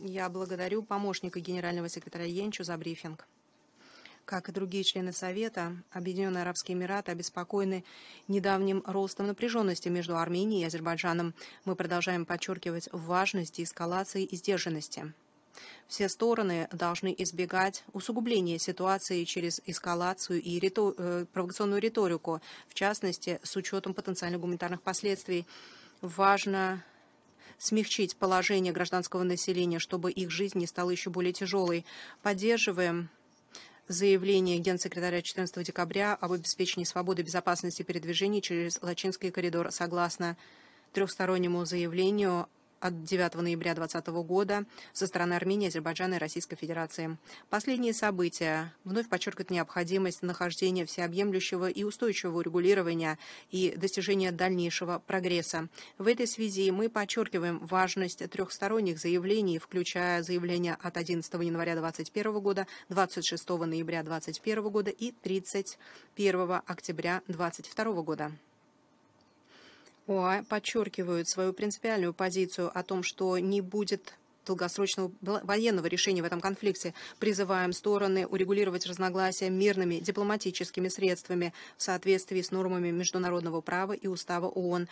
Я благодарю помощника генерального секретаря Енчу за брифинг. Как и другие члены Совета, Объединенные Арабские Эмираты обеспокоены недавним ростом напряженности между Арменией и Азербайджаном. Мы продолжаем подчеркивать важность деэскалации и сдержанности. Все стороны должны избегать усугубления ситуации через эскалацию и риту... Э, провокационную риторику, в частности, с учетом потенциальных гуманитарных последствий. Важно смягчить положение гражданского населения, чтобы их жизнь не стала еще более тяжелой. Поддерживаем заявление генсекретаря 14 декабря об обеспечении свободы безопасности передвижений через Лачинский коридор согласно трехстороннему заявлению от 9 ноября 2020 года со стороны Армении, Азербайджана и Российской Федерации. Последние события вновь подчеркивают необходимость нахождения всеобъемлющего и устойчивого регулирования и достижения дальнейшего прогресса. В этой связи мы подчеркиваем важность трехсторонних заявлений, включая заявления от 11 января 2021 года, 26 ноября 2021 года и 31 октября 2022 года. ОАЭ подчеркивают свою принципиальную позицию о том, что не будет долгосрочного военного решения в этом конфликте. Призываем стороны урегулировать разногласия мирными дипломатическими средствами в соответствии с нормами международного права и устава ООН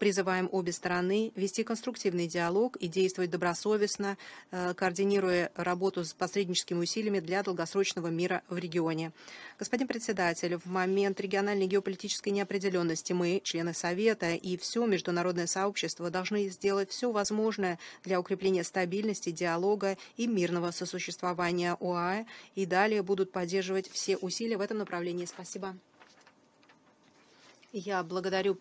призываем обе стороны вести конструктивный диалог и действовать добросовестно, э, координируя работу с посредническими усилиями для долгосрочного мира в регионе. Господин председатель, в момент региональной геополитической неопределенности мы, члены Совета и все международное сообщество должны сделать все возможное для укрепления стабильности, диалога и мирного сосуществования ОАЭ и далее будут поддерживать все усилия в этом направлении. Спасибо. Я благодарю